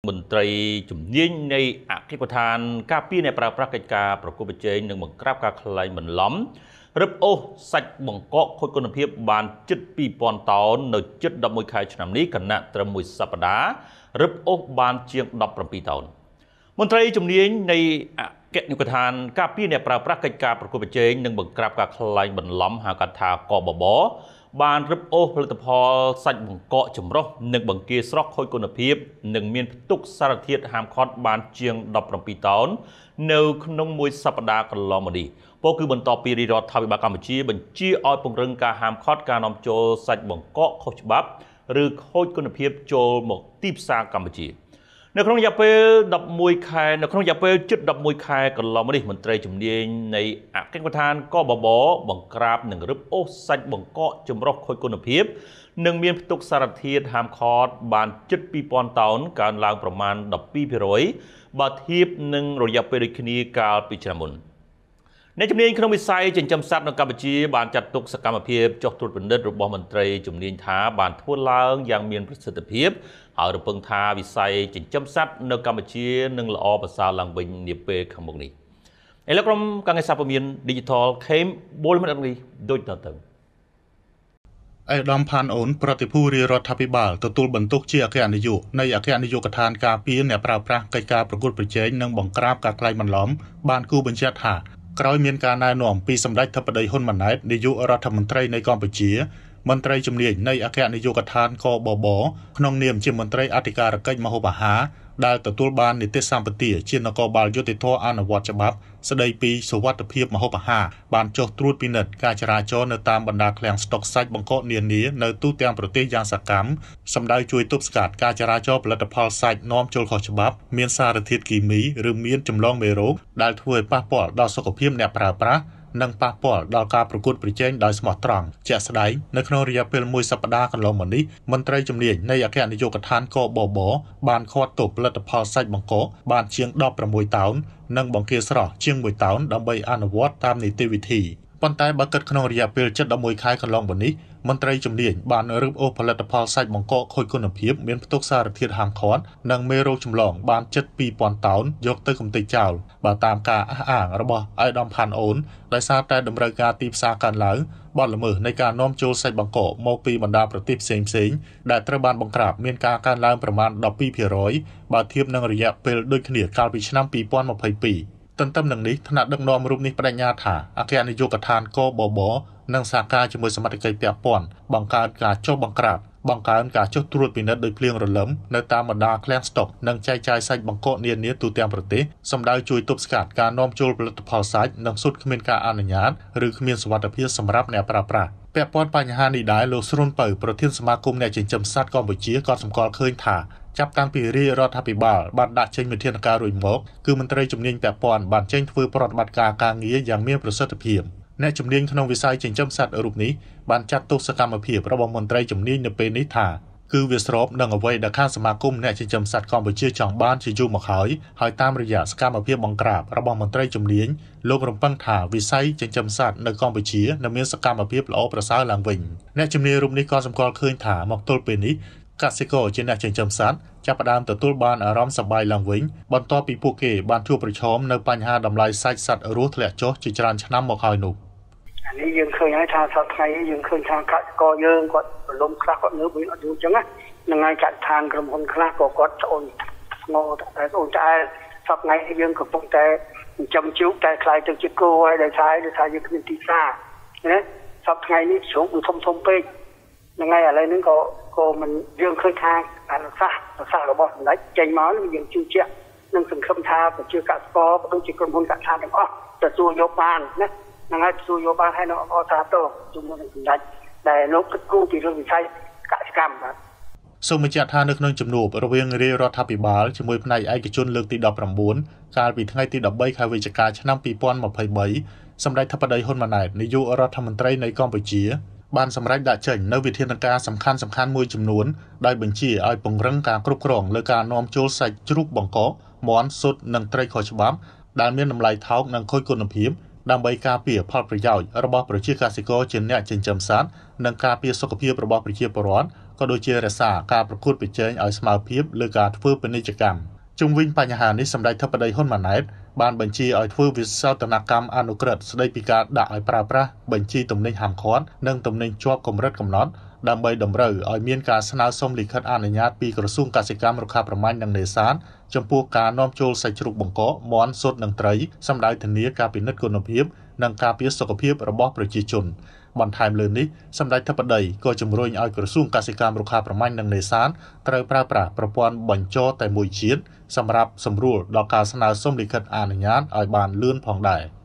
មន្ត្រីជំនាញនៃអគ្គិកដ្ឋានការពារអ្នកប្រើប្រាស់កិច្ចការប្រគល់ប្រជែងនិងបង្ក្រាបការក្លែងបន្លំរឹបអូសសាច់បង្កកខូចគុណភាព បានជិត2000តោននៅជិត11ខែឆ្នាំនេះគណៈត្រឹមមួយសប្តាហ៍រឹបអូសបានជាង17តោនមន្ត្រីជំនាញនៃអគ្គនាយកដ្ឋានការពារអ្នកប្រើប្រាស់កិច្ចការប្រគល់ប្រជែងនិងបង្ក្រាបការក្លែងបន្លំហៅកាត់ថាកបបបានរឹបអូសផលិតផលសាច់បង្កកចម្រុះនិងបង្គាស្រស់ខូចគុណភាពនិងមានផ្ទុកសារធាតុហាមឃាត់បានជាង17តោននៅក្នុងមួយសប្តាហ៍កន្លងមកនេះពោលគឺបន្តពីរដ្ឋាភិបាលកម្ពុជាបញ្ជាឲ្យពង្រឹងការហាមឃាត់ការនាំចូលសាច់បង្កកខុសច្បាប់ឬខូចគុណភាពចូលមកទីផ្សារកម្ពុជា។នៅក្នុងរយៈពេល11ខែនៅក្នុងរយៈពេលជិត11ខែកន្លងមកនេះមន្ត្រីជំនាញនៃអគ្គនាយកដ្ឋាន កបប បង្ក្រាបនិងរឹបអូសសាច់បង្កកចម្រុះខូចគុណភាព និង មានផ្ទុកសារធាតុហាមឃាត់បានជិត2000តោនកើនឡើងប្រមាណ12%បើធៀបនឹងរយៈពេលដូចគ្នាកាលពីឆ្នាំមុន។អ្នកជំនាញក្នុងវិស័យចិញ្ចឹមសត្វនៅកម្ពុជាបានចាត់ទុក សកម្មភាពចុះត្រួតពិនិត្យរបស់មន្ត្រីជំនាញថាបានធ្វើឡើងយ៉ាងមានប្រសិទ្ធភាពហើយរំពឹងថាវិស័យចិញ្ចឹមសត្វនៅកម្ពុជានឹងល្អប្រសើរឡើងវិញនាពេលខាងមុខនេះឥឡូវក្រុមកាងារសារព័ត៌មាន Digital Came Bolman អង្គនេះដូចតទៅអេដាមផានអូនប្រតិភូរាជរដ្ឋាភិបាលទទួលបន្ទុក ជាអគ្គនាយកនៃអគ្គនាយកដ្ឋានការពារអ្នកប្រើប្រាស់កិច្ចការប្រកួតប្រជែងនិងបង្ក្រាបការក្លែងបន្លំបានគូបញ្ជាក់ថាក្រោយមានការណែនាំពីសម្ដេចធិបតីហ៊ុនម៉ាណែតនាយករដ្ឋមន្ត្រីនៃកម្ពុជាមន្ត្រីជំនាញនៃអគ្គនាយកដ្ឋានកបបក្នុងនាមជាមន្ត្រីអធិការកិច្ចមហូបអាហារដែលទទួលបាននីតិសម្បទាជានគរបាលយុតិធធអនុវត្តច្បាប់ ស្ដីពីសុវត្ថិភាពម្ហូបអាហារបានចុះត្រួតពិនិត្យការចរាចរណ៍នៅតាមបណ្ដាឃ្លាំងស្តុកសាច់បង្កកនានានៅទូទាំងប្រទេសយ៉ាងសកម្មសម្ដៅជួយទប់ស្កាត់ការចរាចរណ៍ផលិតផលសាច់នាំចូលខុសច្បាប់ មានសារធាតុគីមី ឬ មានចម្លងមេរោគដែលធ្វើឲ្យប៉ះពាល់ដល់សុខភាពអ្នកប្រើប្រាស់និងប៉ះពាល់ដល់ការប្រកួតប្រជែងដោយស្មោះត្រង់ជាក់ស្ដែងនៅក្នុងរយៈពេលមួយសប្តាហ៍កន្លងមកនេះមន្ត្រីជំនាញនៃអគ្គនាយកដ្ឋាន កបបបានឃាត់ទោសផលិតផលសាច់បង្កកបានជាង16តោននិងបង្គាស្រស់ជាង1តោនដើម្បី អនុវត្តតាមនីតិវិធីប៉ុន្តែបើគិតក្នុងរយៈពេល711ខែកន្លងមកនេះមន្ត្រីជំនាញបានរើបអូសផលិតផលសាច់បង្កកខូចគុណភាពមានផ្ទុកសារធាតុហាមឃាត់និងមេរោគចម្លងបានជិត2000តោនយកទៅកំទេចចោលបើតាមការអះអាងរបស់អៃដាមផានអូនដោយសារតែ តម្រូវការទីផ្សារកើនឡើងបទល្មើសនៃការនាំចូលសាច់បង្កកមកពីបណ្ដាប្រទេសផ្សេងៗដែលត្រូវបានបង្ក្រាបមានការកើនឡើងប្រមាណ12%បើធៀបនឹងរយៈពេលដូចគ្នាកាលពីឆ្នាំ2022ទន្ទឹមនឹងនេះថ្នាក់ដឹកនាំរូបនេះបដិញ្ញាថាអគ្គនាយកដ្ឋានកបបនិងសហការជាមួយសមាជិកពាក់ព័ន្ធបង្កើតការចុះបង្ក្រាប បង្កើនការចុះត្រួតពិនិត្យដោយភ្លៀងរលឹមនៅតាមបណ្ដាឃ្លាំងស្តុកនិងចែកចាយសាច់បង្កកនានាទូទាំងប្រទេសសម្ដៅជួយទប់ស្កាត់ការនាំចូលផលិតផលសាច់និងសុទ្ធគ្មានការអនុញ្ញាតឬគ្មានសុវត្ថិភាពសម្រាប់អ្នកប្រើប្រាស់ពាក់ព័ន្ធបញ្ហានេះដែរលោកស្រុនពៅប្រធានសមាគមអ្នកចិញ្ចឹមសត្វកម្ពុជាក៏សម្គាល់ឃើញថាចាប់តាំងពីរាជរដ្ឋាភិបាលបានដាក់ចេញវិធានការរួចមកគឺមន្ត្រីជំនាញពាក់ព័ន្ធបានចេញធ្វើប្រតិបត្តិការការងារយ៉ាងមានប្រសិទ្ធភាពអ្នកជំនាញក្នុងវិស័យចិញ្ចឹមសត្វរូបនេះបានចាត់ទុកសកម្មភាពរបស់មន្ត្រីជំនាញនៅពេលនេះថាគឺវាស្របនឹងអ្វីដែលខាងសមាគមអ្នកចិញ្ចឹមសត្វកម្ពុជាចង់បានជាយូរមកហើយហើយតាមរយៈសកម្មភាពបង្ក្រាបរបស់មន្ត្រីជំនាញលោករំពឹងថាវិស័យចិញ្ចឹមសត្វនៅកម្ពុជានឹងមានសកម្មភាពល្អប្រសើរឡើងវិញអ្នកជំនាញរូបនេះក៏សម្គាល់ឃើញថាមកទល់ពេលនេះកសិករជាអ្នកចិញ្ចឹមសត្វចាប់ផ្ដើមទទួលបានអារម្មណ៍សប្បាយឡើងវិញបន្ទាប់ពីពួកគេ បានជួបប្រឈមនៅបញ្ហាតម្លៃសាច់សត្វរស់ធ្លាក់ចុះជាច្រើនឆ្នាំមកហើយនោះអានេះយើងឃើញហើយថាសប្ដាហ៍នេះយើងឃើញថាកសិករយើងគាត់រលំខ្លះគាត់ងើបវិញអត់យូរចឹងណានឹងហើយកសិដ្ឋានក្រុមហ៊ុនខ្លះក៏គាត់ស្អូនស្ងោតែស្អូនឆ្អែតសប្ដាហ៍នេះយើងកំពុងតែចិញ្ចឹមជ្រូកតែខ្លាយទៅជាគោហើយដោយសារដោយសារយើងគ្មានទីផ្សារណាសប្ដាហ៍នេះជ្រូកវាធំធំពេកហ្នឹងហើយឥឡូវហ្នឹងក៏ក៏មិនយើងឃើញថាអនុសាសន៍ប្រសាសន៍របស់សម្ដេចចេញមកយើងជឿជាក់និងសង្ឃឹមថាប្រជាកសិករដូចជាក្រុមហ៊ុនកសិកម្មទាំងអស់ទទួលយកបានណាហ្នឹងហើយទទួលយកបានហើយនៅអសាទរជាមួយនឹងសម្ដេចដែលលោកគិតគូរពីរឿងវិស័យកសិកម្មបាទសូមបញ្ជាក់ថានៅក្នុងជំនួបរវាងរាជរដ្ឋាភិបាលជាមួយផ្នែកឯកជនលើកទី19កាលពីថ្ងៃទី13ខែវិច្ឆិកាឆ្នាំ2023សម្ដេចធិបតីហ៊ុនម៉ាណែតនាយករដ្ឋមន្ត្រីនៃកម្ពុជាបានសម្រេចដាក់ចេញនូវវិធានការសំខាន់សំខាន់មួយចំនួនដោយបញ្ជាឲ្យពង្រឹងការគ្រប់គ្រងលើការនាំចូលសាច់ជ្រូកបង្កកមាន់ស៊ុតនិងត្រីខុសច្បាប់ដែលមានតម្លៃថោកនិងខូចគុណភាពដើម្បីការពារផលប្រយោជន៍របស់ប្រជាកសិករជាអ្នកចិញ្ចឹមសត្វនិងការពារសុខភាពរបស់ប្រជាពលរដ្ឋក៏ដូចជារក្សាការប្រកួតប្រជែងឲ្យស្មើភាពលើការធ្វើពាណិជ្ជកម្ម។ជុំវិញបញ្ហានេះសម្ដេចធិបតីហ៊ុនម៉ាណែតបានបញ្ជាឲ្យធ្វើវិសោធនកម្មអនុក្រឹត្យស្ដីពីការដាក់ឲ្យប្រើប្រាស់បញ្ជីទំនិញហាមឃាត់និងទំនិញជាប់កម្រិតកំណត់ដើម្បីតម្រូវឲ្យមានការស្នើសុំលិខិតអនុញ្ញាតពីក្រសួងកសិកម្មរុក្ខាប្រមាញ់និងនេសាទចំពោះការនាំចូលសាច់ជ្រូកបង្កកមាន់ស៊ុតនិងត្រីសម្ដៅធានាការពិនិត្យគុណភាពនិងការពារសុខភាព របស់ប្រជាជន បន្ថែមលើនេះសម្ដេចធិបតីក៏ជំរុញឲ្យក្រសួងកសិកម្មរុក្ខាប្រមាញ់និងនេសាទត្រូវប្រើប្រាស់ប្រព័ន្ធបញ្ចរតែមួយជាតិសម្រាប់សម្រួលដល់ការស្នើសុំលិខិតអនុញ្ញាតឲ្យបានលឿនផងដែរ។